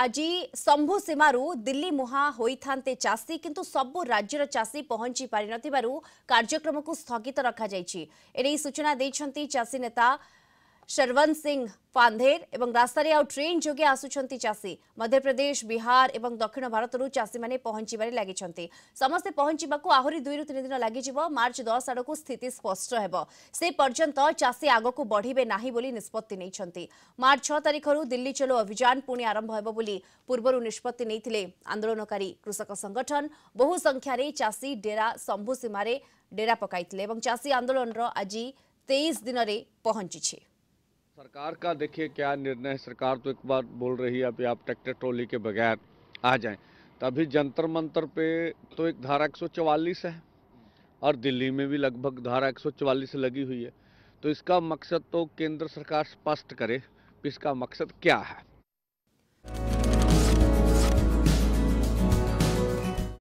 ଆଜି ଶମ୍ଭୁ ସୀମାରୁ ଦିଲ୍ଲୀ ମୁହାଁ ହୋଇଥାନ୍ତେ ଚାଷୀ କିନ୍ତୁ ସବୁ ରାଜ୍ୟର ଚାଷୀ ପହଞ୍ଚି ପାରିନଥିବାରୁ କାର୍ଯ୍ୟକ୍ରମକୁ ସ୍ଥଗିତ ରଖାଯାଇଛି ଏନେଇ ସୂଚନା ଦେଇଛନ୍ତି ଚାଷୀ ନେତା শরবন্ত সিং ফান্ধের এবং রাস্তায় আউ ট্রেন যোগে আসুচার চাষী মধ্যপ্রদেশ বিহার এবং দক্ষিণ ভারতর চাষী মানে পঞ্চবার লাগিছেন সমস্তে পঞ্চবা আহরি দুই তিন দিন লাগিযোগ মার্চ দশ আড়ক স্থিতি স্পষ্ট হব সে পর্যন্ত চাষী আগক বড়বে না বলে নিষ্পতি নিয়েছেন মার্চ ছ তারিখর দিল্লি চলো অভিযান পুঁ আরম্ভ হব বলে পূর্বর নিষ্পতি নিয়ে আন্দোলনকারী কৃষক সংগঠন বহু সংখ্যার চাষী ডেরা শম্ভু সীমার ডেরা পকাই এবং চাষী আন্দোলনর আজ তেইশ দিনের পঞ্চিছে सरकार का देखिए क्या निर्णय सरकार तो एक बार बोल रही है अभी आप ट्रैक्टर ट्रॉली के बगैर आ जाएं अभी जंतर मंतर पे तो एक धारा 144 है और दिल्ली में भी लगभग धारा 144 लगी हुई है तो इसका मकसद तो केंद्र सरकार स्पष्ट करे इसका मकसद क्या है